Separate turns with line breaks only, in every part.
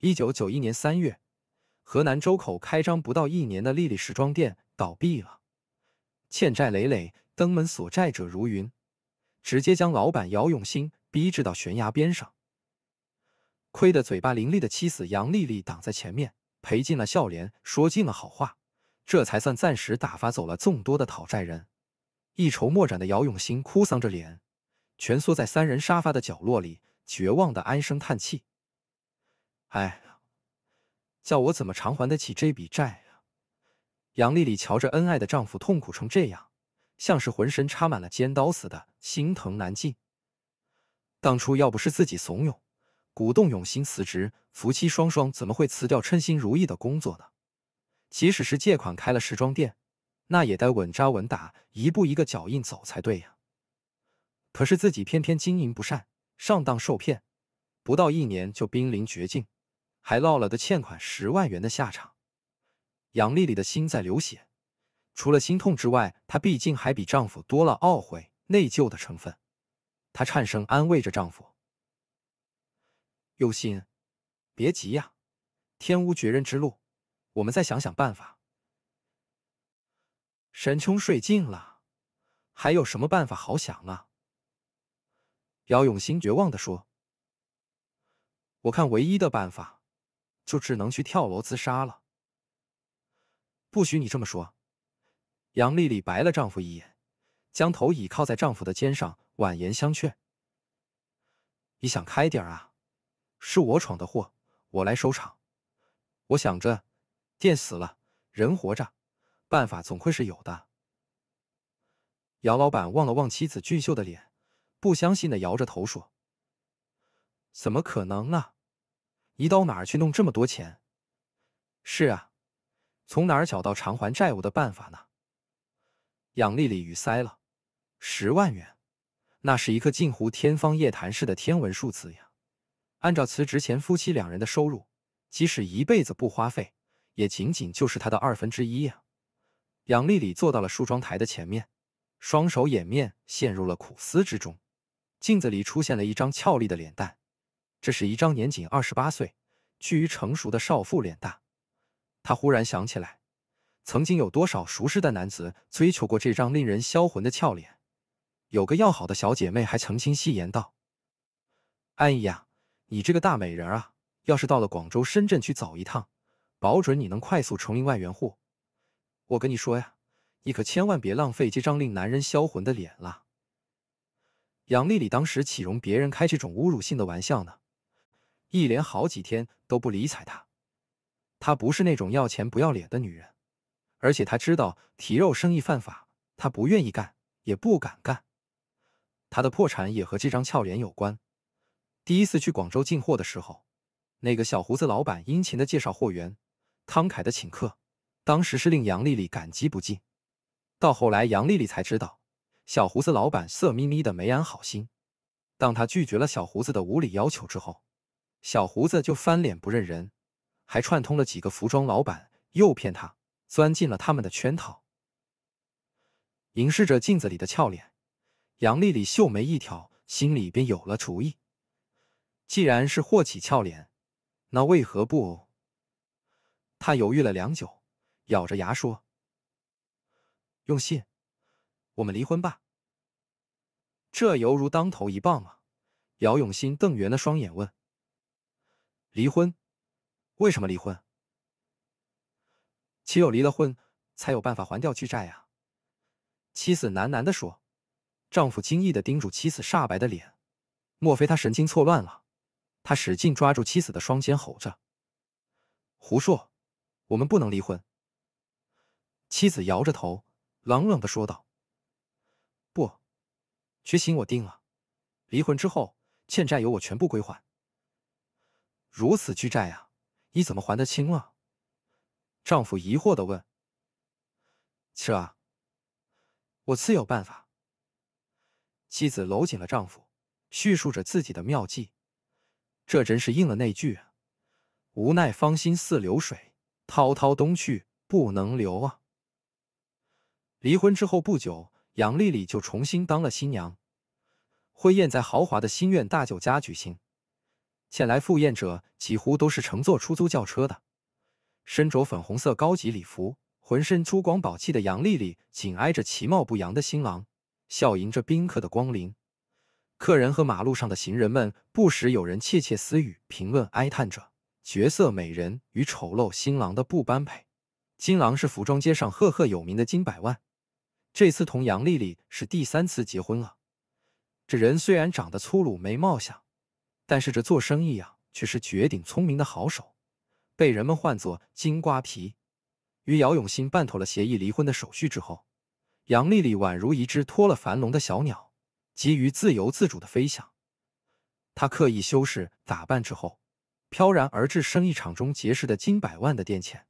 一九九一年三月，河南周口开张不到一年的丽丽时装店倒闭了，欠债累累，登门索债者如云，直接将老板姚永新逼至到悬崖边上。亏得嘴巴伶俐的妻子杨丽丽挡在前面，赔尽了笑脸，说尽了好话，这才算暂时打发走了众多的讨债人。一筹莫展的姚永新哭丧着脸，蜷缩在三人沙发的角落里，绝望的唉声叹气。哎叫我怎么偿还得起这笔债啊！杨丽丽瞧着恩爱的丈夫痛苦成这样，像是浑身插满了尖刀似的，心疼难尽。当初要不是自己怂恿、鼓动永新辞职，夫妻双双怎么会辞掉称心如意的工作呢？即使是借款开了时装店，那也得稳扎稳打，一步一个脚印走才对呀。可是自己偏偏经营不善，上当受骗，不到一年就濒临绝境。还落了个欠款十万元的下场，杨丽丽的心在流血。除了心痛之外，她毕竟还比丈夫多了懊悔、内疚的成分。她颤声安慰着丈夫：“有心，别急呀，天无绝人之路，我们再想想办法。”“沈穷睡尽了，还有什么办法好想啊？”姚永新绝望地说：“我看唯一的办法。”就只能去跳楼自杀了。不许你这么说！杨丽丽白了丈夫一眼，将头倚靠在丈夫的肩上，婉言相劝：“你想开点啊，是我闯的祸，我来收场。”我想着，店死了，人活着，办法总会是有的。姚老板望了望妻子俊秀的脸，不相信的摇着头说：“怎么可能呢？”你到哪儿去弄这么多钱？是啊，从哪儿找到偿还债务的办法呢？杨丽丽语塞了。十万元，那是一个近乎天方夜谭式的天文数字呀！按照辞职前夫妻两人的收入，即使一辈子不花费，也仅仅就是他的二分之一呀！杨丽丽坐到了梳妆台的前面，双手掩面，陷入了苦思之中。镜子里出现了一张俏丽的脸蛋。这是一张年仅二十八岁、趋于成熟的少妇脸蛋。她忽然想起来，曾经有多少熟识的男子追求过这张令人销魂的俏脸。有个要好的小姐妹还曾经戏言道：“安哎呀，你这个大美人啊，要是到了广州、深圳去走一趟，保准你能快速成名万元户。我跟你说呀，你可千万别浪费这张令男人销魂的脸了。”杨丽丽当时岂容别人开这种侮辱性的玩笑呢？一连好几天都不理睬他。她不是那种要钱不要脸的女人，而且她知道提肉生意犯法，她不愿意干，也不敢干。她的破产也和这张俏脸有关。第一次去广州进货的时候，那个小胡子老板殷勤的介绍货源，慷慨的请客，当时是令杨丽丽感激不尽。到后来，杨丽丽才知道，小胡子老板色眯眯的没安好心。当她拒绝了小胡子的无理要求之后，小胡子就翻脸不认人，还串通了几个服装老板，诱骗他钻进了他们的圈套。凝视着镜子里的俏脸，杨丽丽秀眉一挑，心里便有了主意。既然是霍启俏脸，那为何不？她犹豫了良久，咬着牙说：“用信，我们离婚吧。”这犹如当头一棒啊！姚永新瞪圆了双眼问。离婚？为什么离婚？岂有离了婚才有办法还掉巨债啊？妻子喃喃地说。丈夫惊异地盯住妻子煞白的脸，莫非他神经错乱了？他使劲抓住妻子的双肩，吼着：“胡说！我们不能离婚！”妻子摇着头，冷冷地说道：“不，决心我定了。离婚之后，欠债由我全部归还。”如此巨债呀，你怎么还得清啊？丈夫疑惑的问。啊。我自有办法。妻子搂紧了丈夫，叙述着自己的妙计。这真是应了那句：无奈芳心似流水，滔滔东去不能留啊。离婚之后不久，杨丽丽就重新当了新娘。婚宴在豪华的新苑大酒家举行。前来赴宴者几乎都是乘坐出租轿车的，身着粉红色高级礼服、浑身珠光宝气的杨丽丽紧挨着其貌不扬的新郎，笑迎着宾客的光临。客人和马路上的行人们不时有人窃窃私语，评论哀叹着绝色美人与丑陋新郎的不般配。新郎是服装街上赫赫有名的金百万，这次同杨丽丽是第三次结婚了。这人虽然长得粗鲁没貌相。但是这做生意呀，却是绝顶聪明的好手，被人们唤作金瓜皮。与姚永新办妥了协议离婚的手续之后，杨丽丽宛如一只脱了樊笼的小鸟，急于自由自主的飞翔。她刻意修饰打扮之后，飘然而至生意场中结识的金百万的店前。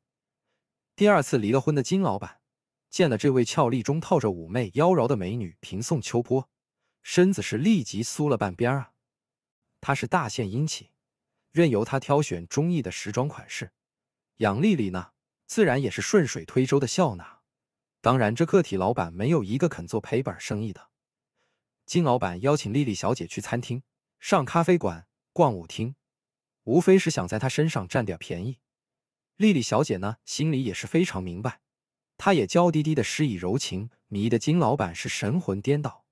第二次离了婚的金老板，见了这位俏丽中透着妩媚妖娆的美女平宋秋波，身子是立即酥了半边啊。他是大献殷勤，任由他挑选中意的时装款式。杨丽丽呢，自然也是顺水推舟的笑纳。当然，这个体老板没有一个肯做赔本生意的。金老板邀请丽丽小姐去餐厅、上咖啡馆、逛舞厅，无非是想在她身上占点便宜。丽丽小姐呢，心里也是非常明白，她也娇滴滴的施以柔情，迷得金老板是神魂颠倒。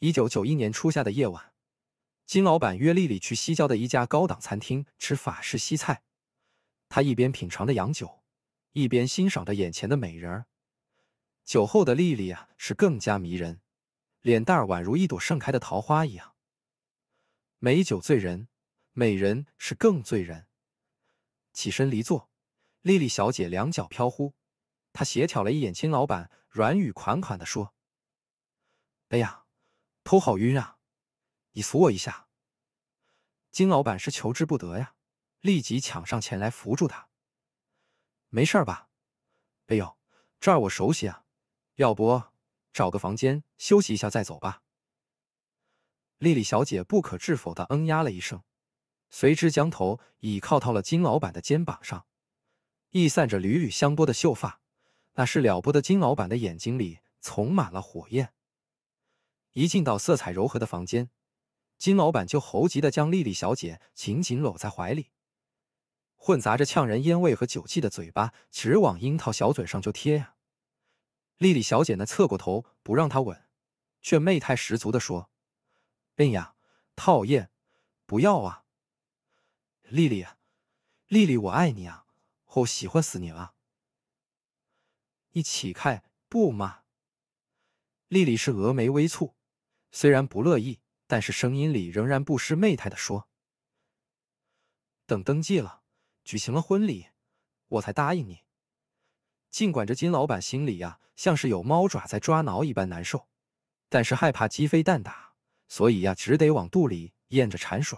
一九九一年初夏的夜晚。金老板约丽丽去西郊的一家高档餐厅吃法式西菜，他一边品尝着洋酒，一边欣赏着眼前的美人儿。酒后的丽丽啊是更加迷人，脸蛋宛如一朵盛开的桃花一样。美酒醉人，美人是更醉人。起身离座，丽丽小姐两脚飘忽，她斜瞟了一眼金老板，软语款款地说：“哎呀，头好晕啊。”你扶我一下，金老板是求之不得呀！立即抢上前来扶住他。没事吧？哎呦，这儿我熟悉啊，要不找个房间休息一下再走吧？丽丽小姐不可置否的嗯呀了一声，随之将头倚靠到了金老板的肩膀上，逸散着缕缕香波的秀发，那是了不得！金老板的眼睛里充满了火焰。一进到色彩柔和的房间。金老板就猴急的将丽丽小姐紧紧搂在怀里，混杂着呛人烟味和酒气的嘴巴直往樱桃小嘴上就贴呀。丽丽小姐呢侧过头不让他吻，却媚态十足的说：“哎呀，讨厌，不要啊！”丽丽，丽丽，我爱你啊，我喜欢死你了，一起看不嘛？丽丽是峨眉微蹙，虽然不乐意。但是声音里仍然不失媚态的说：“等登记了，举行了婚礼，我才答应你。”尽管这金老板心里呀像是有猫爪在抓挠一般难受，但是害怕鸡飞蛋打，所以呀只得往肚里咽着馋水，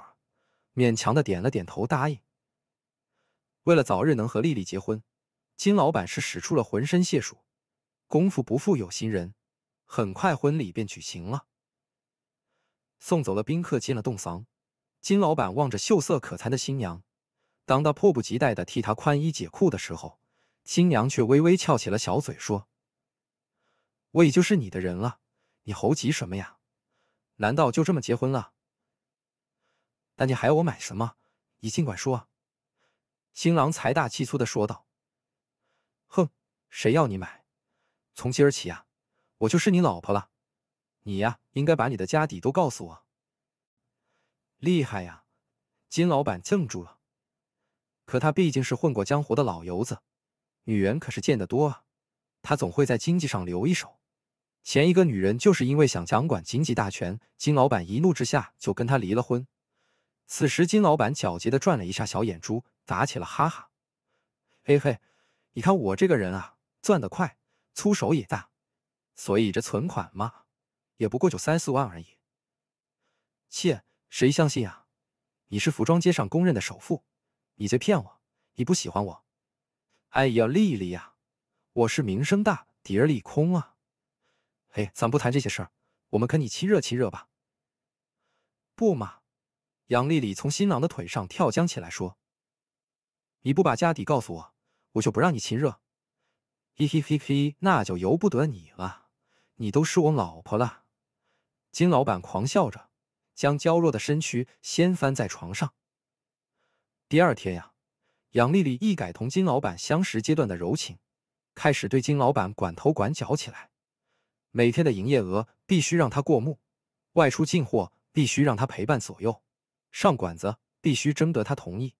勉强的点了点头答应。为了早日能和丽丽结婚，金老板是使出了浑身解数。功夫不负有心人，很快婚礼便举行了。送走了宾客，进了洞房。金老板望着秀色可餐的新娘，当他迫不及待地替她宽衣解裤的时候，新娘却微微翘起了小嘴，说：“我已就是你的人了，你猴急什么呀？难道就这么结婚了？但你还要我买什么？你尽管说。”新郎财大气粗地说道：“哼，谁要你买？从今儿起啊，我就是你老婆了。”你呀，应该把你的家底都告诉我。厉害呀，金老板怔住了。可他毕竟是混过江湖的老油子，女人可是见得多啊。他总会在经济上留一手。前一个女人就是因为想掌管经济大权，金老板一怒之下就跟他离了婚。此时金老板狡黠的转了一下小眼珠，打起了哈哈。嘿嘿，你看我这个人啊，赚得快，出手也大，所以这存款嘛。也不过就三四万而已，切，谁相信啊？你是服装街上公认的首富，你在骗我？你不喜欢我？哎呀，丽丽呀，我是名声大，底儿里空啊！嘿，咱不谈这些事儿，我们跟你亲热亲热吧？不嘛！杨丽丽从新郎的腿上跳将起来说：“你不把家底告诉我，我就不让你亲热。”嘿嘿嘿嘿，那就由不得你了，你都是我老婆了。金老板狂笑着，将娇弱的身躯掀翻在床上。第二天呀，杨丽丽一改同金老板相识阶段的柔情，开始对金老板管头管脚起来。每天的营业额必须让他过目，外出进货必须让他陪伴左右，上馆子必须征得他同意。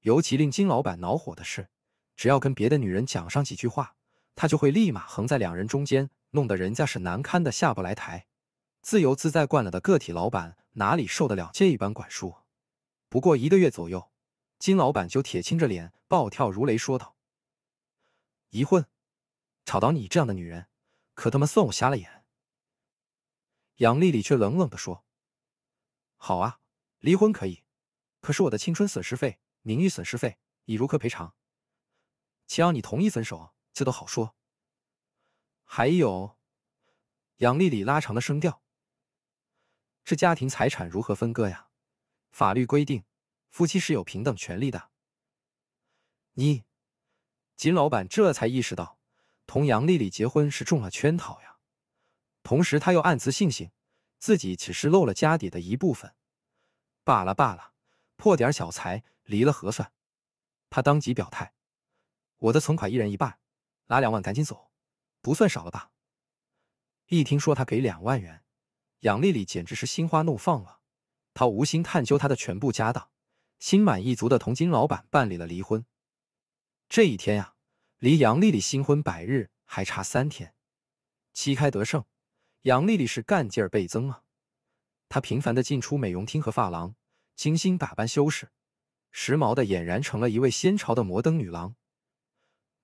尤其令金老板恼火的是，只要跟别的女人讲上几句话，他就会立马横在两人中间，弄得人家是难堪的下不来台。自由自在惯了的个体老板哪里受得了这一般管束？不过一个月左右，金老板就铁青着脸、暴跳如雷说道：“离婚？吵到你这样的女人，可他妈算我瞎了眼！”杨丽丽却冷冷地说：“好啊，离婚可以，可是我的青春损失费、名誉损失费你如何赔偿。只要你同意分手，这都好说。还有，杨丽丽拉长的声调。”这家庭财产如何分割呀？法律规定，夫妻是有平等权利的。一，金老板这才意识到，同杨丽丽结婚是中了圈套呀。同时，他又暗自庆幸，自己只是漏了家底的一部分。罢了罢了，破点小财，离了合算。他当即表态，我的存款一人一半，拿两万赶紧走，不算少了吧？一听说他给两万元。杨丽丽简直是心花怒放了，她无心探究她的全部家当，心满意足的同金老板办理了离婚。这一天呀，离杨丽丽新婚百日还差三天，旗开得胜，杨丽丽是干劲儿倍增啊！她频繁的进出美容厅和发廊，精心打扮修饰，时髦的俨然成了一位新潮的摩登女郎。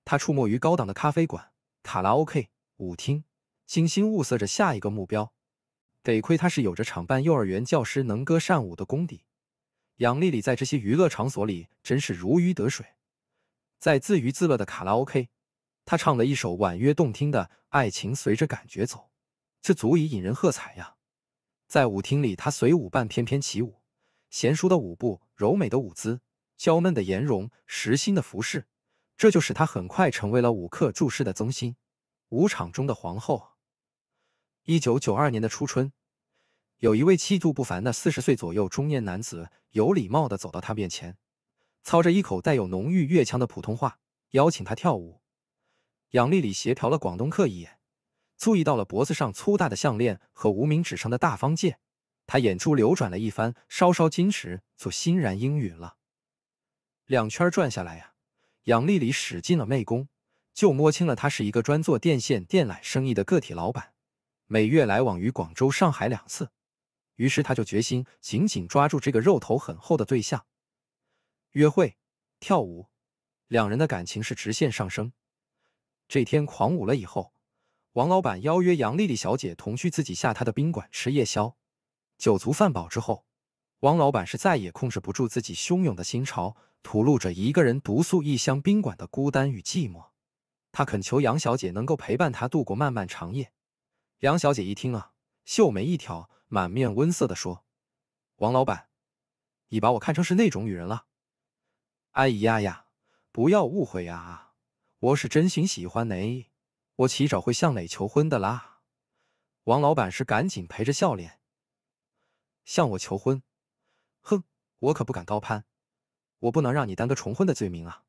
她出没于高档的咖啡馆、卡拉 OK 舞厅，精心物色着下一个目标。得亏他是有着厂办幼儿园教师能歌善舞的功底，杨丽丽在这些娱乐场所里真是如鱼得水。在自娱自乐的卡拉 OK，她唱了一首婉约动听的《爱情随着感觉走》，这足以引人喝彩呀。在舞厅里，她随舞伴翩翩起舞，娴熟的舞步、柔美的舞姿、娇嫩的颜容、时新的服饰，这就使她很快成为了舞客注视的中心，舞场中的皇后。一九九二年的初春，有一位气度不凡的四十岁左右中年男子，有礼貌地走到他面前，操着一口带有浓郁粤腔的普通话，邀请他跳舞。杨丽丽斜瞟了广东客一眼，注意到了脖子上粗大的项链和无名指上的大方戒，她眼珠流转了一番，稍稍矜持，就欣然应允了。两圈转下来呀，杨丽丽使尽了媚功，就摸清了他是一个专做电线电缆生意的个体老板。每月来往于广州、上海两次，于是他就决心紧紧抓住这个肉头很厚的对象，约会、跳舞，两人的感情是直线上升。这天狂舞了以后，王老板邀约杨丽丽小姐同去自己下榻的宾馆吃夜宵。酒足饭饱之后，王老板是再也控制不住自己汹涌的心潮，吐露着一个人独宿异乡宾馆的孤单与寂寞。他恳求杨小姐能够陪伴他度过漫漫长夜。杨小姐一听啊，秀眉一挑，满面温色的说：“王老板，你把我看成是那种女人了？哎呀呀，不要误会呀！我是真心喜欢你，我起早会向磊求婚的啦。”王老板是赶紧陪着笑脸向我求婚，哼，我可不敢高攀，我不能让你担个重婚的罪名啊！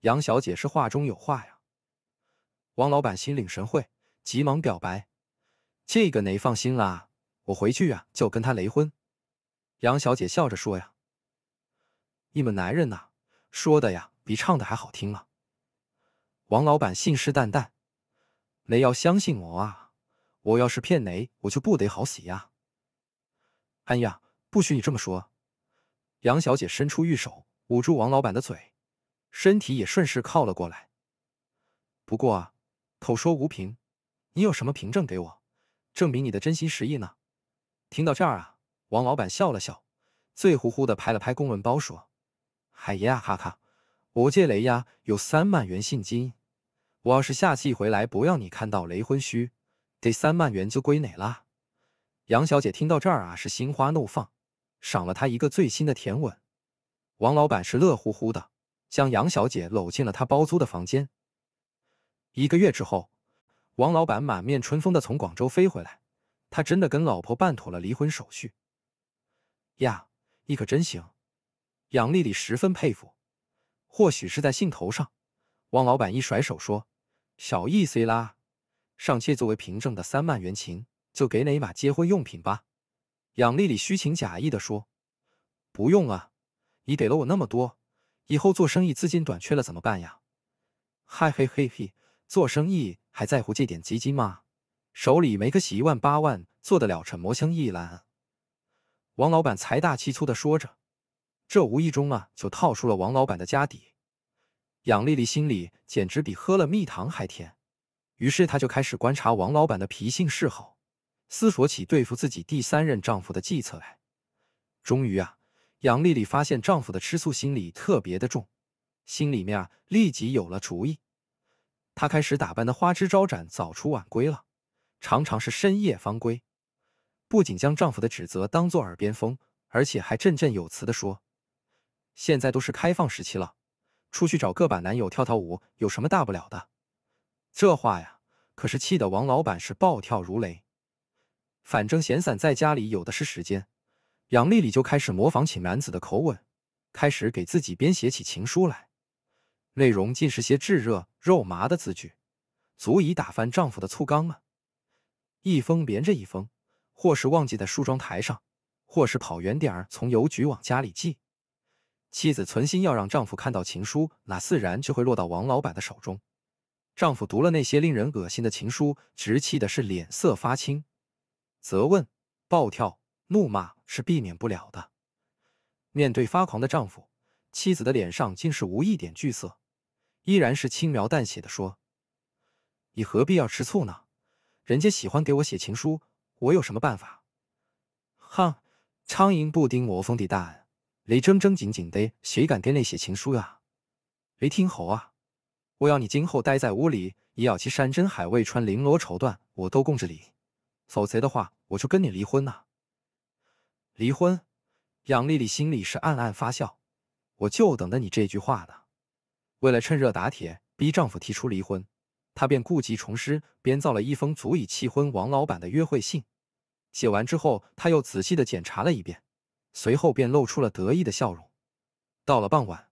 杨小姐是话中有话呀，王老板心领神会。急忙表白，这个你放心啦，我回去啊就跟他离婚。杨小姐笑着说呀：“你们男人呐，说的呀比唱的还好听啊。”王老板信誓旦旦：“你要相信我啊，我要是骗你，我就不得好死呀。”哎呀，不许你这么说！杨小姐伸出玉手捂住王老板的嘴，身体也顺势靠了过来。不过，啊，口说无凭。你有什么凭证给我，证明你的真心实意呢？听到这儿啊，王老板笑了笑，醉乎乎的拍了拍公文包说：“爷呀，哈哈，我借雷呀有三万元现金，我要是下气回来，不要你看到雷婚虚，这三万元就归哪了？”杨小姐听到这儿啊，是心花怒放，赏了他一个最新的甜吻。王老板是乐乎乎的，将杨小姐搂进了他包租的房间。一个月之后。王老板满面春风的从广州飞回来，他真的跟老婆办妥了离婚手续。呀，你可真行！杨丽丽十分佩服。或许是在兴头上，王老板一甩手说：“小意思啦，尚欠作为凭证的三万元钱，就给一买结婚用品吧。”杨丽丽虚情假意的说：“不用啊，你给了我那么多，以后做生意资金短缺了怎么办呀？”嗨嘿嘿嘿。做生意还在乎借点基金吗？手里没个一万八万，做得了沉摩香一栏？王老板财大气粗的说着，这无意中啊就套出了王老板的家底。杨丽丽心里简直比喝了蜜糖还甜，于是她就开始观察王老板的脾性嗜好，思索起对付自己第三任丈夫的计策来。终于啊，杨丽丽发现丈夫的吃醋心理特别的重，心里面啊立即有了主意。她开始打扮的花枝招展，早出晚归了，常常是深夜方归。不仅将丈夫的指责当作耳边风，而且还振振有词地说：“现在都是开放时期了，出去找个把男友跳跳舞有什么大不了的？”这话呀，可是气得王老板是暴跳如雷。反正闲散在家里有的是时间，杨丽丽就开始模仿起男子的口吻，开始给自己编写起情书来。内容尽是些炙热、肉麻的字句，足以打翻丈夫的醋缸啊！一封连着一封，或是忘记在梳妆台上，或是跑远点儿从邮局往家里寄。妻子存心要让丈夫看到情书，那自然就会落到王老板的手中。丈夫读了那些令人恶心的情书，直气的是脸色发青，责问、暴跳、怒骂是避免不了的。面对发狂的丈夫，妻子的脸上竟是无一点惧色。依然是轻描淡写的说：“你何必要吃醋呢？人家喜欢给我写情书，我有什么办法？”哼，苍蝇不叮无缝的蛋，你正正经经的，谁敢给你写情书呀？雷听候啊，我要你今后待在屋里，也要去山珍海味，穿绫罗绸缎，我都供着你，否则的话，我就跟你离婚啊！离婚，杨丽丽心里是暗暗发笑，我就等着你这句话呢。为了趁热打铁，逼丈夫提出离婚，她便故技重施，编造了一封足以气昏王老板的约会信。写完之后，她又仔细的检查了一遍，随后便露出了得意的笑容。到了傍晚，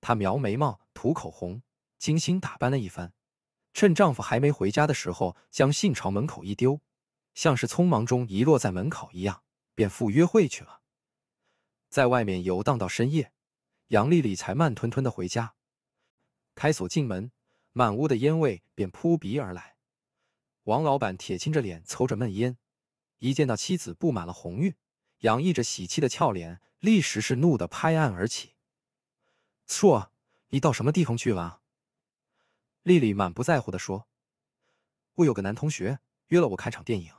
她描眉毛、涂口红，精心打扮了一番，趁丈夫还没回家的时候，将信朝门口一丢，像是匆忙中遗落在门口一样，便赴约会去了。在外面游荡到深夜，杨丽丽才慢吞吞的回家。开锁进门，满屋的烟味便扑鼻而来。王老板铁青着脸，抽着闷烟。一见到妻子布满了红晕、洋溢着喜气的俏脸，立时是怒的拍案而起：“错，你到什么地方去了？”丽丽满不在乎地说：“我有个男同学约了我看场电影。”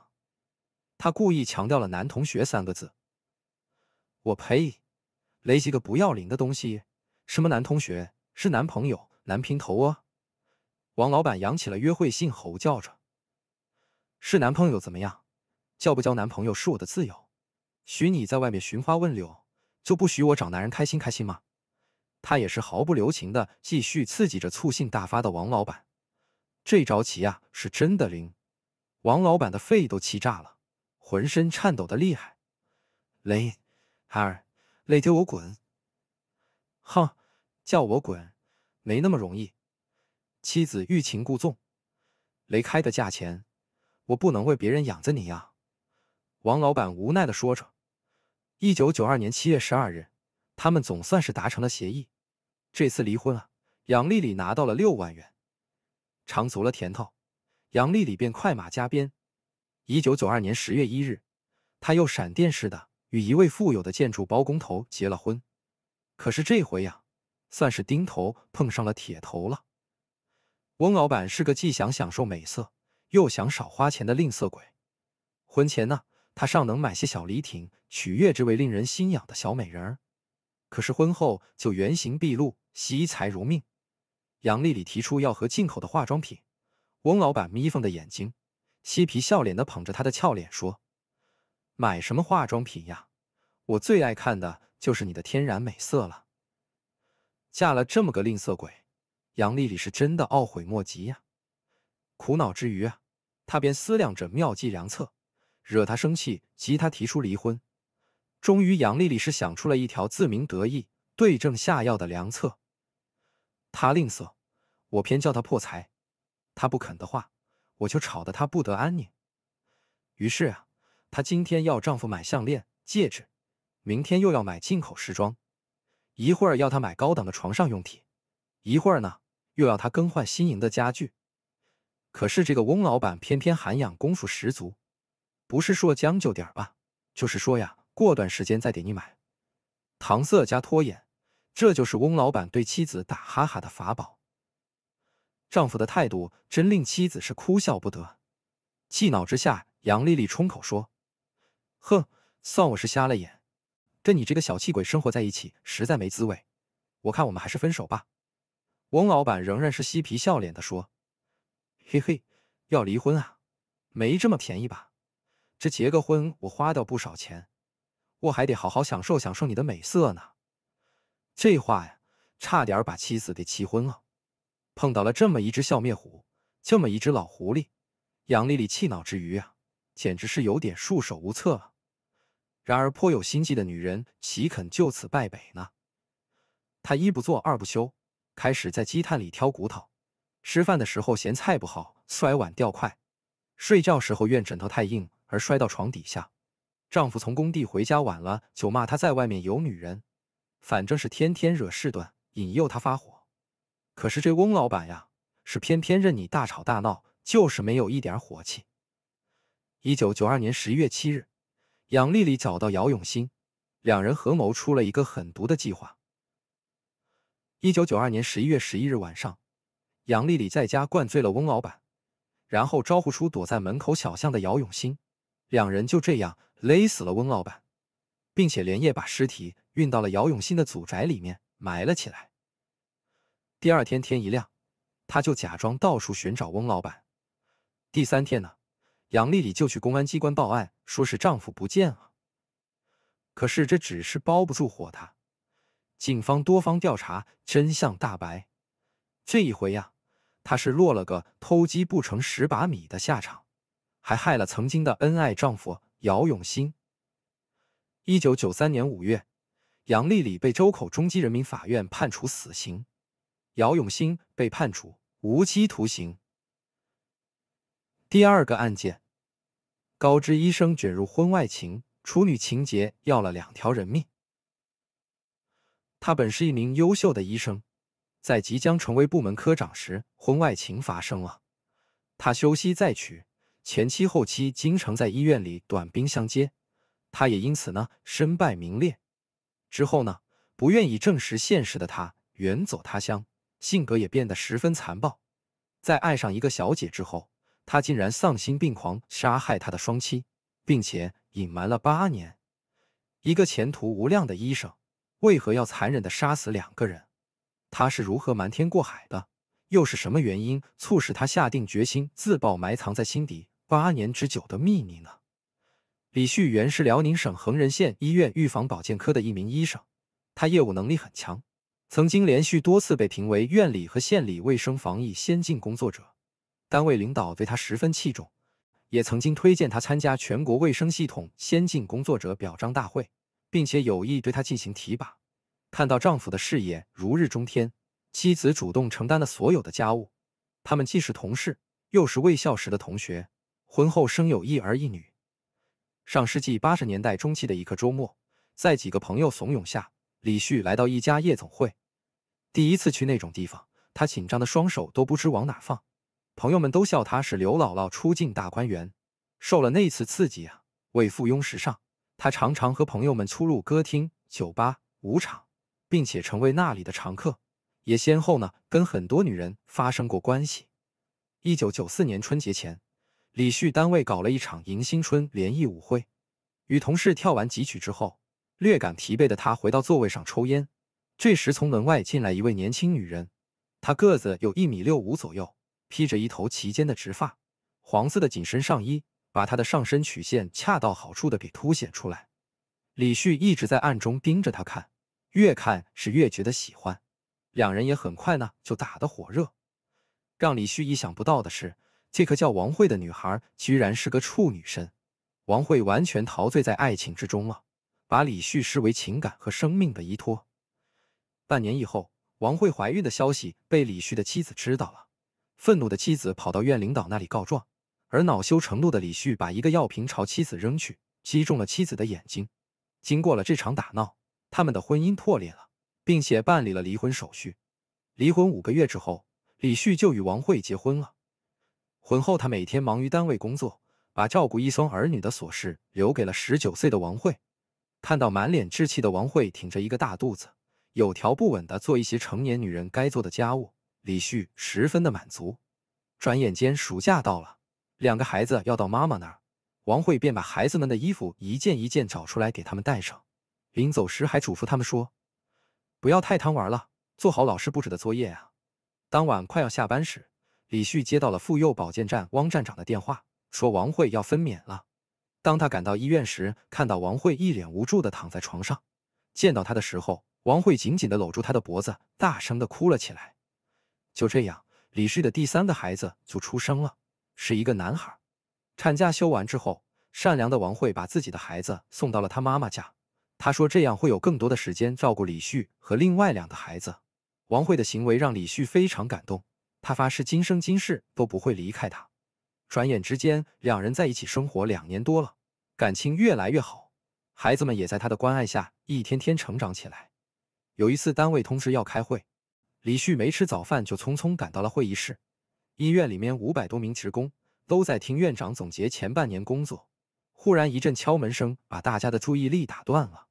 他故意强调了“男同学”三个字。“我呸！雷几个不要脸的东西！什么男同学？是男朋友。”男平头哦，王老板扬起了约会信，吼叫着：“是男朋友怎么样？交不交男朋友是我的自由。许你在外面寻花问柳，就不许我找男人开心开心吗？”他也是毫不留情的继续刺激着醋性大发的王老板。这招棋啊，是真的灵。王老板的肺都气炸了，浑身颤抖的厉害。雷，孩儿，雷给我滚！哼，叫我滚！没那么容易，妻子欲擒故纵，雷开的价钱，我不能为别人养着你呀。”王老板无奈地说着。一九九二年七月十二日，他们总算是达成了协议。这次离婚啊，杨丽丽拿到了六万元，尝足了甜头，杨丽丽便快马加鞭。一九九二年十月一日，她又闪电似的与一位富有的建筑包工头结了婚。可是这回呀。算是钉头碰上了铁头了。翁老板是个既想享受美色，又想少花钱的吝啬鬼。婚前呢，他尚能买些小礼品取悦这位令人心痒的小美人儿，可是婚后就原形毕露，惜财如命。杨丽丽提出要和进口的化妆品，翁老板眯缝的眼睛，嬉皮笑脸的捧着她的俏脸说：“买什么化妆品呀？我最爱看的就是你的天然美色了。”嫁了这么个吝啬鬼，杨丽丽是真的懊悔莫及呀。苦恼之余啊，她便思量着妙计良策，惹他生气急他提出离婚。终于，杨丽丽是想出了一条自鸣得意、对症下药的良策。他吝啬，我偏叫他破财；他不肯的话，我就吵得他不得安宁。于是啊，她今天要丈夫买项链、戒指，明天又要买进口时装。一会儿要他买高档的床上用品，一会儿呢又要他更换新颖的家具。可是这个翁老板偏偏涵养功夫十足，不是说将就点儿吧？就是说呀，过段时间再给你买。搪塞加拖延，这就是翁老板对妻子打哈哈的法宝。丈夫的态度真令妻子是哭笑不得。气恼之下，杨丽丽冲口说：“哼，算我是瞎了眼。”跟你这个小气鬼生活在一起实在没滋味，我看我们还是分手吧。翁老板仍然是嬉皮笑脸的说：“嘿嘿，要离婚啊？没这么便宜吧？这结个婚我花掉不少钱，我还得好好享受享受你的美色呢。”这话呀，差点把妻子给气昏了。碰到了这么一只笑面虎，这么一只老狐狸，杨丽丽气恼之余啊，简直是有点束手无策了。然而，颇有心计的女人岂肯就此败北呢？她一不做二不休，开始在积炭里挑骨头。吃饭的时候嫌菜不好，摔碗掉筷；睡觉时候怨枕头太硬，而摔到床底下。丈夫从工地回家晚了，就骂她在外面有女人。反正是天天惹事端，引诱她发火。可是这翁老板呀，是偏偏任你大吵大闹，就是没有一点火气。一九九二年十月七日。杨丽丽找到姚永新，两人合谋出了一个狠毒的计划。一九九二年十一月十一日晚上，杨丽丽在家灌醉了翁老板，然后招呼出躲在门口小巷的姚永新，两人就这样勒死了翁老板，并且连夜把尸体运到了姚永新的祖宅里面埋了起来。第二天天一亮，他就假装到处寻找翁老板。第三天呢？杨丽丽就去公安机关报案，说是丈夫不见了。可是这只是包不住火，的，警方多方调查，真相大白。这一回呀，她是落了个偷鸡不成蚀把米的下场，还害了曾经的恩爱丈夫姚永新。一九九三年五月，杨丽丽被周口中级人民法院判处死刑，姚永新被判处无期徒刑。第二个案件。高知医生卷入婚外情，处女情节要了两条人命。他本是一名优秀的医生，在即将成为部门科长时，婚外情发生了。他休妻再娶，前妻、后妻经常在医院里短兵相接。他也因此呢，身败名裂。之后呢，不愿意正视现实的他，远走他乡，性格也变得十分残暴。在爱上一个小姐之后。他竟然丧心病狂杀害他的双妻，并且隐瞒了八年。一个前途无量的医生，为何要残忍的杀死两个人？他是如何瞒天过海的？又是什么原因促使他下定决心自曝埋藏在心底八年之久的秘密呢？李旭原是辽宁省桓仁县医院预防保健科的一名医生，他业务能力很强，曾经连续多次被评为院里和县里卫生防疫先进工作者。单位领导对他十分器重，也曾经推荐他参加全国卫生系统先进工作者表彰大会，并且有意对他进行提拔。看到丈夫的事业如日中天，妻子主动承担了所有的家务。他们既是同事，又是卫校时的同学。婚后生有一儿一女。上世纪八十年代中期的一个周末，在几个朋友怂恿下，李旭来到一家夜总会。第一次去那种地方，他紧张的双手都不知往哪放。朋友们都笑他是刘姥姥出进大观园，受了那次刺激啊，为附庸时尚，他常常和朋友们出入歌厅、酒吧、舞场，并且成为那里的常客，也先后呢跟很多女人发生过关系。一九九四年春节前，李旭单位搞了一场迎新春联谊舞会，与同事跳完几曲之后，略感疲惫的他回到座位上抽烟，这时从门外进来一位年轻女人，她个子有一米六五左右。披着一头齐肩的直发，黄色的紧身上衣把她的上身曲线恰到好处的给凸显出来。李旭一直在暗中盯着她看，越看是越觉得喜欢。两人也很快呢就打得火热。让李旭意想不到的是，这个叫王慧的女孩居然是个处女身。王慧完全陶醉在爱情之中了，把李旭视为情感和生命的依托。半年以后，王慧怀孕的消息被李旭的妻子知道了。愤怒的妻子跑到院领导那里告状，而恼羞成怒的李旭把一个药瓶朝妻子扔去，击中了妻子的眼睛。经过了这场打闹，他们的婚姻破裂了，并且办理了离婚手续。离婚五个月之后，李旭就与王慧结婚了。婚后，他每天忙于单位工作，把照顾一双儿女的琐事留给了十九岁的王慧。看到满脸稚气的王慧挺着一个大肚子，有条不紊地做一些成年女人该做的家务。李旭十分的满足。转眼间暑假到了，两个孩子要到妈妈那儿，王慧便把孩子们的衣服一件一件找出来给他们带上。临走时还嘱咐他们说：“不要太贪玩了，做好老师布置的作业啊。”当晚快要下班时，李旭接到了妇幼保健站汪站长的电话，说王慧要分娩了。当他赶到医院时，看到王慧一脸无助的躺在床上。见到他的时候，王慧紧紧的搂住他的脖子，大声的哭了起来。就这样，李旭的第三个孩子就出生了，是一个男孩。产假休完之后，善良的王慧把自己的孩子送到了他妈妈家。他说这样会有更多的时间照顾李旭和另外两个孩子。王慧的行为让李旭非常感动，他发誓今生今世都不会离开她。转眼之间，两人在一起生活两年多了，感情越来越好，孩子们也在他的关爱下一天天成长起来。有一次，单位通知要开会。李旭没吃早饭，就匆匆赶到了会议室。医院里面五百多名职工都在听院长总结前半年工作。忽然一阵敲门声，把大家的注意力打断了。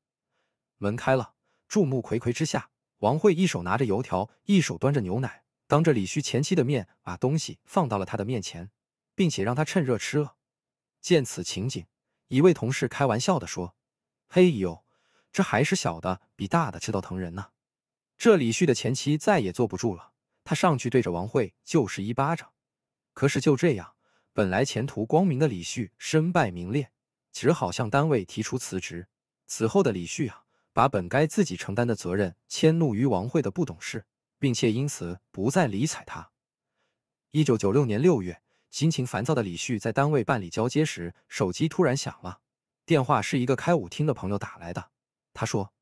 门开了，众目睽睽之下，王慧一手拿着油条，一手端着牛奶，当着李旭前妻的面，把东西放到了他的面前，并且让他趁热吃了。见此情景，一位同事开玩笑的说：“嘿呦，这还是小的比大的知道疼人呢。”这李旭的前妻再也坐不住了，他上去对着王慧就是一巴掌。可是就这样，本来前途光明的李旭身败名裂，只好向单位提出辞职。此后的李旭啊，把本该自己承担的责任迁怒于王慧的不懂事，并且因此不再理睬她。一九九六年六月，心情烦躁的李旭在单位办理交接时，手机突然响了，电话是一个开舞厅的朋友打来的。他说：“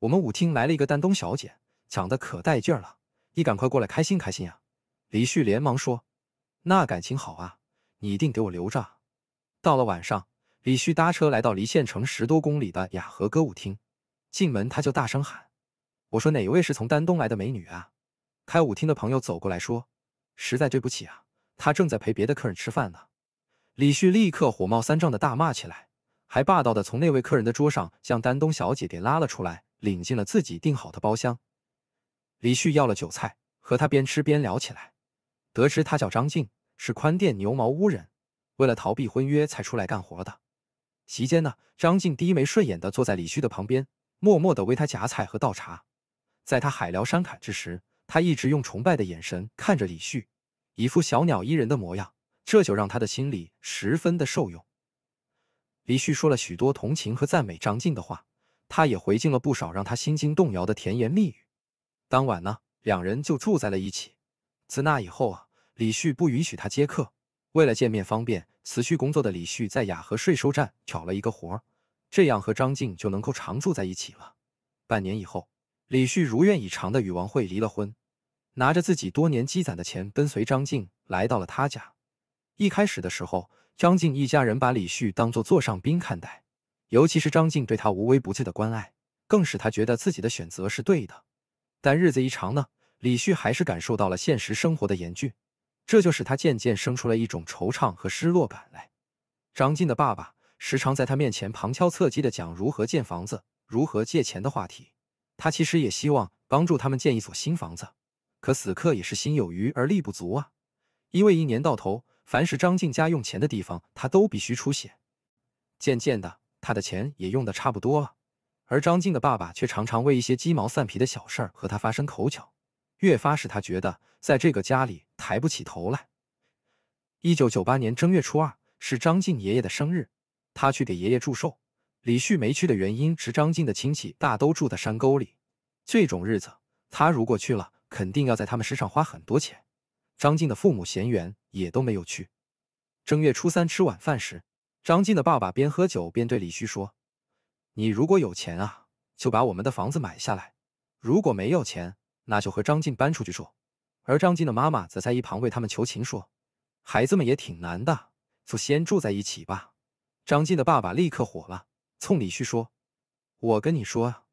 我们舞厅来了一个丹东小姐。”讲的可带劲儿了，你赶快过来开心开心啊！李旭连忙说：“那感情好啊，你一定给我留着。”到了晚上，李旭搭车来到离县城十多公里的雅和歌舞厅。进门他就大声喊：“我说哪位是从丹东来的美女啊？”开舞厅的朋友走过来说：“实在对不起啊，她正在陪别的客人吃饭呢。”李旭立刻火冒三丈的大骂起来，还霸道的从那位客人的桌上将丹东小姐给拉了出来，领进了自己订好的包厢。李旭要了酒菜，和他边吃边聊起来。得知他叫张静，是宽甸牛毛屋人，为了逃避婚约才出来干活的。席间呢，张静低眉顺眼地坐在李旭的旁边，默默地为他夹菜和倒茶。在他海聊山侃之时，他一直用崇拜的眼神看着李旭，一副小鸟依人的模样，这就让他的心里十分的受用。李旭说了许多同情和赞美张静的话，他也回敬了不少让他心惊动摇的甜言蜜语。当晚呢，两人就住在了一起。自那以后啊，李旭不允许他接客。为了见面方便，辞去工作的李旭在雅和税收站找了一个活儿，这样和张静就能够常住在一起了。半年以后，李旭如愿以偿的与王慧离了婚，拿着自己多年积攒的钱，跟随张静来到了他家。一开始的时候，张静一家人把李旭当做座上宾看待，尤其是张静对他无微不至的关爱，更使他觉得自己的选择是对的。但日子一长呢，李旭还是感受到了现实生活的严峻，这就使他渐渐生出了一种惆怅和失落感来。张晋的爸爸时常在他面前旁敲侧击地讲如何建房子、如何借钱的话题，他其实也希望帮助他们建一所新房子，可此刻也是心有余而力不足啊，因为一年到头，凡是张晋家用钱的地方，他都必须出血。渐渐的，他的钱也用得差不多了。而张静的爸爸却常常为一些鸡毛蒜皮的小事儿和他发生口角，越发使他觉得在这个家里抬不起头来。一九九八年正月初二，是张静爷爷的生日，他去给爷爷祝寿。李旭没去的原因是，张静的亲戚大都住在山沟里，这种日子他如果去了，肯定要在他们身上花很多钱。张静的父母嫌远，也都没有去。正月初三吃晚饭时，张静的爸爸边喝酒边对李旭说。你如果有钱啊，就把我们的房子买下来；如果没有钱，那就和张晋搬出去住。而张晋的妈妈则在一旁为他们求情说：“孩子们也挺难的，就先住在一起吧。”张晋的爸爸立刻火了，冲李旭说：“我跟你说啊，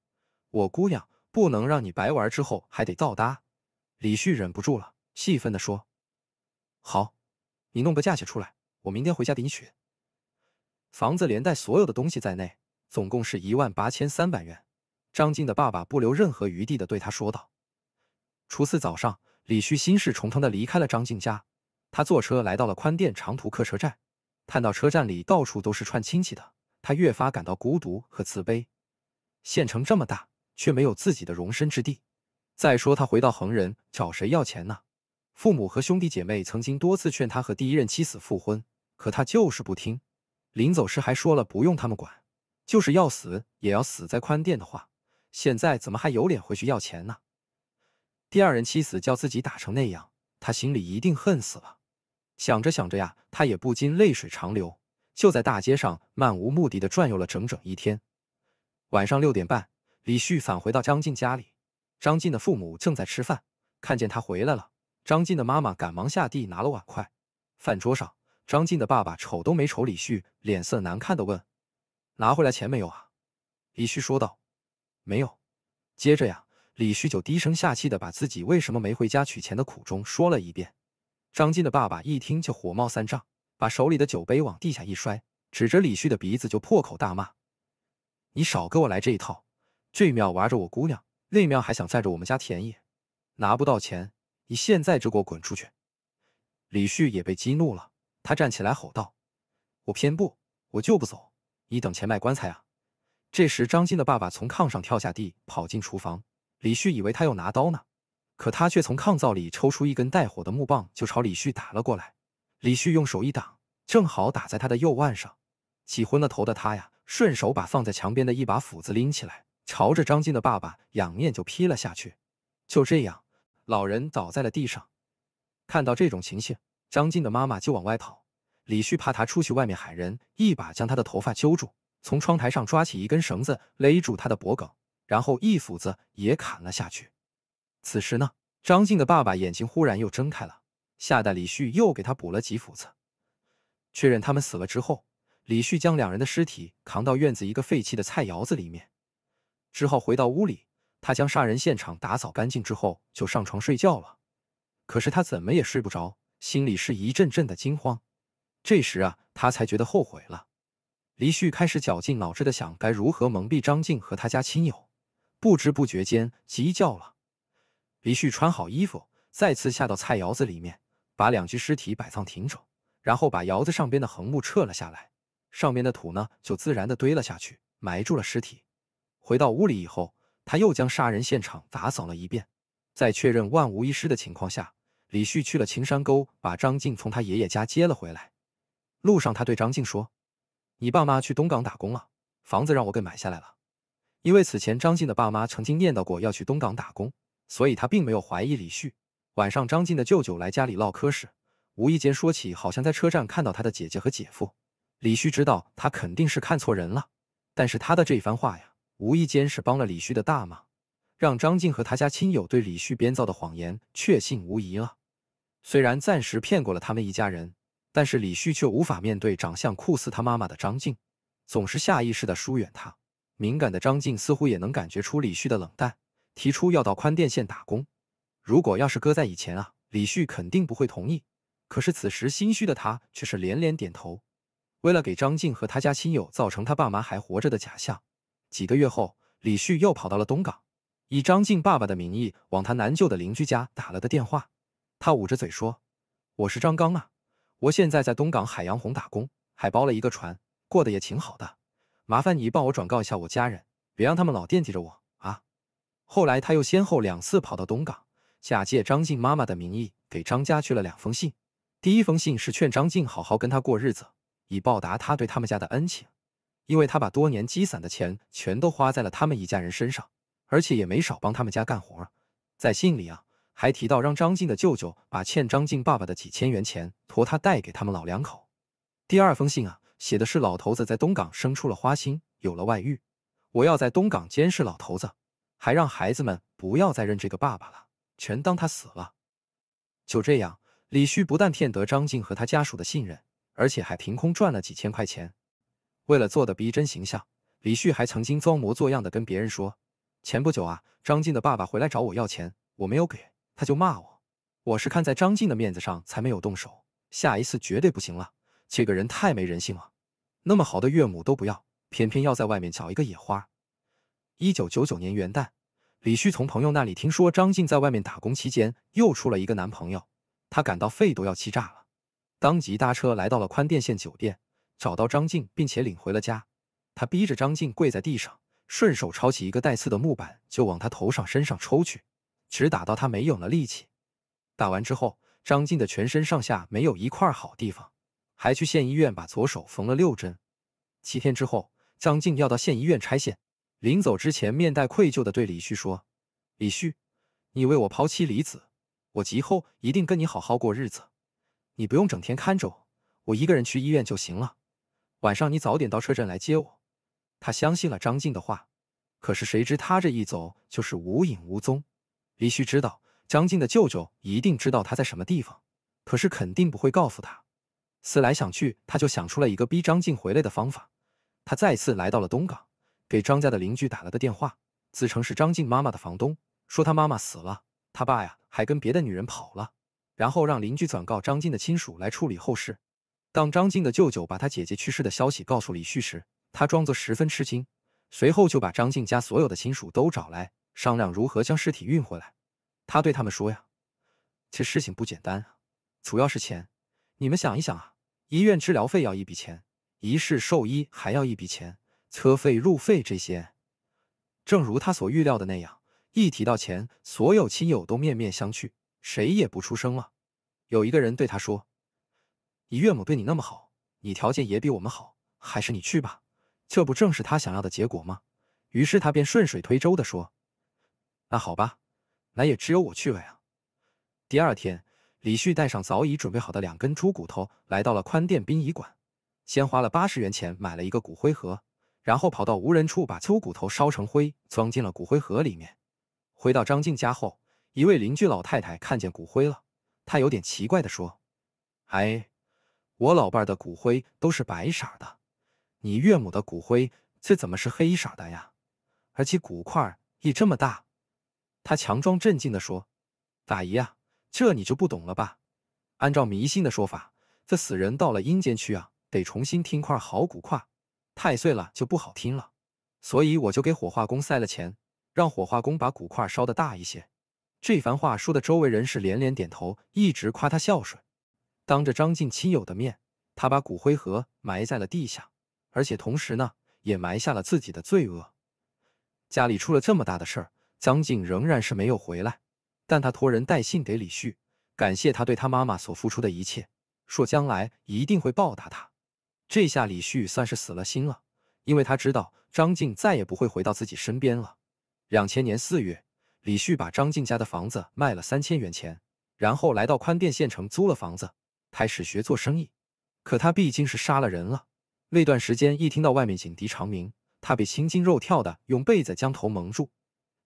我姑娘不能让你白玩，之后还得倒搭。”李旭忍不住了，气愤地说：“好，你弄个价钱出来，我明天回家给你取房子，连带所有的东西在内。”总共是一万八千三百元。张静的爸爸不留任何余地的对他说道。初四早上，李旭心事重重的离开了张静家。他坐车来到了宽甸长途客车站，看到车站里到处都是串亲戚的，他越发感到孤独和自卑。县城这么大，却没有自己的容身之地。再说，他回到恒仁，找谁要钱呢？父母和兄弟姐妹曾经多次劝他和第一任妻子复婚，可他就是不听。临走时还说了不用他们管。就是要死也要死在宽甸的话，现在怎么还有脸回去要钱呢？第二任妻子叫自己打成那样，他心里一定恨死了。想着想着呀，他也不禁泪水长流，就在大街上漫无目的的转悠了整整一天。晚上六点半，李旭返回到张晋家里，张晋的父母正在吃饭，看见他回来了，张晋的妈妈赶忙下地拿了碗筷。饭桌上，张晋的爸爸瞅都没瞅李旭，脸色难看的问。拿回来钱没有啊？李旭说道：“没有。”接着呀，李旭就低声下气的把自己为什么没回家取钱的苦衷说了一遍。张晋的爸爸一听就火冒三丈，把手里的酒杯往地下一摔，指着李旭的鼻子就破口大骂：“你少给我来这一套！这一秒玩着我姑娘，那一秒还想占着我们家田野。拿不到钱，你现在就给我滚出去！”李旭也被激怒了，他站起来吼道：“我偏不，我就不走！”你等钱卖棺材啊！这时张金的爸爸从炕上跳下地，跑进厨房。李旭以为他要拿刀呢，可他却从炕灶里抽出一根带火的木棒，就朝李旭打了过来。李旭用手一挡，正好打在他的右腕上。气昏了头的他呀，顺手把放在墙边的一把斧子拎起来，朝着张金的爸爸仰面就劈了下去。就这样，老人倒在了地上。看到这种情形，张金的妈妈就往外跑。李旭怕他出去外面喊人，一把将他的头发揪住，从窗台上抓起一根绳子勒住他的脖颈，然后一斧子也砍了下去。此时呢，张静的爸爸眼睛忽然又睁开了，吓得李旭又给他补了几斧子。确认他们死了之后，李旭将两人的尸体扛到院子一个废弃的菜窑子里面，之后回到屋里，他将杀人现场打扫干净之后就上床睡觉了。可是他怎么也睡不着，心里是一阵阵的惊慌。这时啊，他才觉得后悔了。李旭开始绞尽脑汁的想该如何蒙蔽张静和他家亲友。不知不觉间，鸡叫了。李旭穿好衣服，再次下到菜窑子里面，把两具尸体摆葬平整，然后把窑子上边的横木撤了下来，上面的土呢就自然的堆了下去，埋住了尸体。回到屋里以后，他又将杀人现场打扫了一遍，在确认万无一失的情况下，李旭去了秦山沟，把张静从他爷爷家接了回来。路上，他对张静说：“你爸妈去东港打工了，房子让我给买下来了。因为此前张静的爸妈曾经念叨过要去东港打工，所以他并没有怀疑李旭。晚上，张静的舅舅来家里唠嗑时，无意间说起好像在车站看到他的姐姐和姐夫。李旭知道他肯定是看错人了，但是他的这一番话呀，无意间是帮了李旭的大忙，让张静和他家亲友对李旭编造的谎言确信无疑了。虽然暂时骗过了他们一家人。”但是李旭却无法面对长相酷似他妈妈的张静，总是下意识的疏远她。敏感的张静似乎也能感觉出李旭的冷淡，提出要到宽甸县打工。如果要是搁在以前啊，李旭肯定不会同意。可是此时心虚的他却是连连点头。为了给张静和他家亲友造成他爸妈还活着的假象，几个月后，李旭又跑到了东港，以张静爸爸的名义往他难救的邻居家打了个电话。他捂着嘴说：“我是张刚啊。”我现在在东港海洋红打工，还包了一个船，过得也挺好的。麻烦你帮我转告一下我家人，别让他们老惦记着我啊。后来他又先后两次跑到东港，假借张静妈妈的名义给张家去了两封信。第一封信是劝张静好好跟他过日子，以报答他对他们家的恩情，因为他把多年积攒的钱全都花在了他们一家人身上，而且也没少帮他们家干活。在信里啊。还提到让张静的舅舅把欠张静爸爸的几千元钱托他带给他们老两口。第二封信啊，写的是老头子在东港生出了花心，有了外遇，我要在东港监视老头子，还让孩子们不要再认这个爸爸了，全当他死了。就这样，李旭不但骗得张静和他家属的信任，而且还凭空赚了几千块钱。为了做的逼真形象，李旭还曾经装模作样的跟别人说，前不久啊，张静的爸爸回来找我要钱，我没有给。他就骂我，我是看在张静的面子上才没有动手，下一次绝对不行了。这个人太没人性了，那么好的岳母都不要，偏偏要在外面找一个野花。一九九九年元旦，李旭从朋友那里听说张静在外面打工期间又出了一个男朋友，他感到肺都要气炸了，当即搭车来到了宽甸县酒店，找到张静，并且领回了家。他逼着张静跪在地上，顺手抄起一个带刺的木板就往他头上身上抽去。只打到他没有了力气。打完之后，张静的全身上下没有一块好地方，还去县医院把左手缝了六针。七天之后，张静要到县医院拆线，临走之前，面带愧疚的对李旭说：“李旭，你为我抛妻离子，我今后一定跟你好好过日子。你不用整天看着我，我一个人去医院就行了。晚上你早点到车站来接我。”他相信了张静的话，可是谁知他这一走就是无影无踪。李旭知道张静的舅舅一定知道他在什么地方，可是肯定不会告诉他。思来想去，他就想出了一个逼张静回来的方法。他再次来到了东港，给张家的邻居打了个电话，自称是张静妈妈的房东，说他妈妈死了，他爸呀还跟别的女人跑了，然后让邻居转告张静的亲属来处理后事。当张静的舅舅把他姐姐去世的消息告诉李旭时，他装作十分吃惊，随后就把张静家所有的亲属都找来。商量如何将尸体运回来，他对他们说：“呀，这事情不简单啊，主要是钱。你们想一想啊，医院治疗费要一笔钱，仪式寿衣还要一笔钱，车费、路费这些。”正如他所预料的那样，一提到钱，所有亲友都面面相觑，谁也不出声了。有一个人对他说：“你岳母对你那么好，你条件也比我们好，还是你去吧。”这不正是他想要的结果吗？于是他便顺水推舟地说。那好吧，那也只有我去了呀。第二天，李旭带上早已准备好的两根猪骨头，来到了宽甸殡仪馆。先花了八十元钱买了一个骨灰盒，然后跑到无人处把猪骨头烧成灰，装进了骨灰盒里面。回到张静家后，一位邻居老太太看见骨灰了，她有点奇怪的说：“哎，我老伴的骨灰都是白色的，你岳母的骨灰这怎么是黑色的呀？而且骨块也这么大。”他强装镇静的说：“大姨啊，这你就不懂了吧？按照迷信的说法，这死人到了阴间去啊，得重新听块好骨块，太碎了就不好听了。所以我就给火化工塞了钱，让火化工把骨块烧的大一些。”这番话说的周围人士连连点头，一直夸他孝顺。当着张晋亲友的面，他把骨灰盒埋在了地下，而且同时呢，也埋下了自己的罪恶。家里出了这么大的事儿。张静仍然是没有回来，但他托人带信给李旭，感谢他对他妈妈所付出的一切，说将来一定会报答他。这下李旭算是死了心了，因为他知道张静再也不会回到自己身边了。两千年四月，李旭把张静家的房子卖了三千元钱，然后来到宽甸县城租了房子，开始学做生意。可他毕竟是杀了人了，那段时间一听到外面警笛长鸣，他被心惊肉跳的，用被子将头蒙住。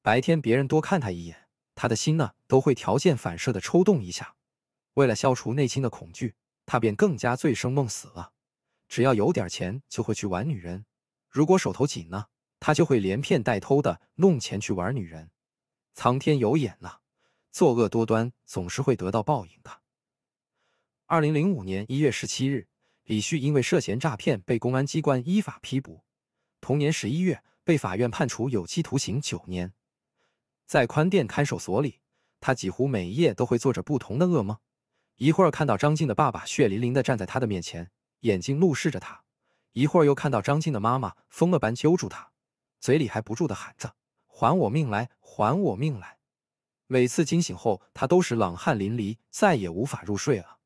白天别人多看他一眼，他的心呢都会条件反射的抽动一下。为了消除内心的恐惧，他便更加醉生梦死了。只要有点钱，就会去玩女人；如果手头紧呢，他就会连骗带偷的弄钱去玩女人。苍天有眼呐，作恶多端总是会得到报应的。二零零五年一月十七日，李旭因为涉嫌诈骗被公安机关依法批捕。同年十一月，被法院判处有期徒刑九年。在宽甸看守所里，他几乎每夜都会做着不同的噩梦：一会儿看到张静的爸爸血淋淋的站在他的面前，眼睛怒视着他；一会儿又看到张静的妈妈疯了般揪住他，嘴里还不住的喊着“还我命来，还我命来”。每次惊醒后，他都是冷汗淋漓，再也无法入睡了。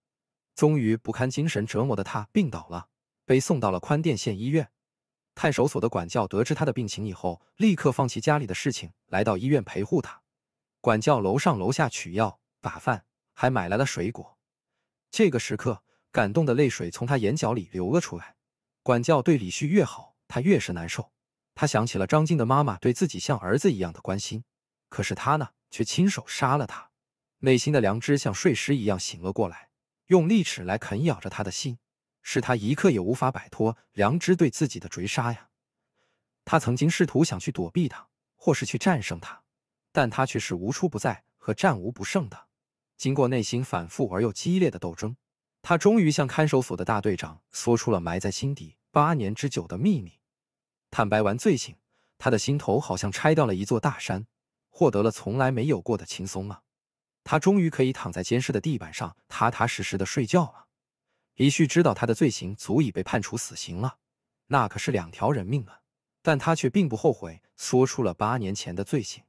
终于不堪精神折磨的他病倒了，被送到了宽甸县医院。看守所的管教得知他的病情以后，立刻放弃家里的事情，来到医院陪护他。管教楼上楼下取药、打饭，还买来了水果。这个时刻，感动的泪水从他眼角里流了出来。管教对李旭越好，他越是难受。他想起了张静的妈妈对自己像儿子一样的关心，可是他呢，却亲手杀了他。内心的良知像睡狮一样醒了过来，用利齿来啃咬着他的心。是他一刻也无法摆脱良知对自己的追杀呀！他曾经试图想去躲避他，或是去战胜他，但他却是无处不在和战无不胜的。经过内心反复而又激烈的斗争，他终于向看守所的大队长说出了埋在心底八年之久的秘密。坦白完罪行，他的心头好像拆掉了一座大山，获得了从来没有过的轻松啊！他终于可以躺在监室的地板上，踏踏实实的睡觉了。李旭知道他的罪行足以被判处死刑了，那可是两条人命啊！但他却并不后悔，说出了八年前的罪行。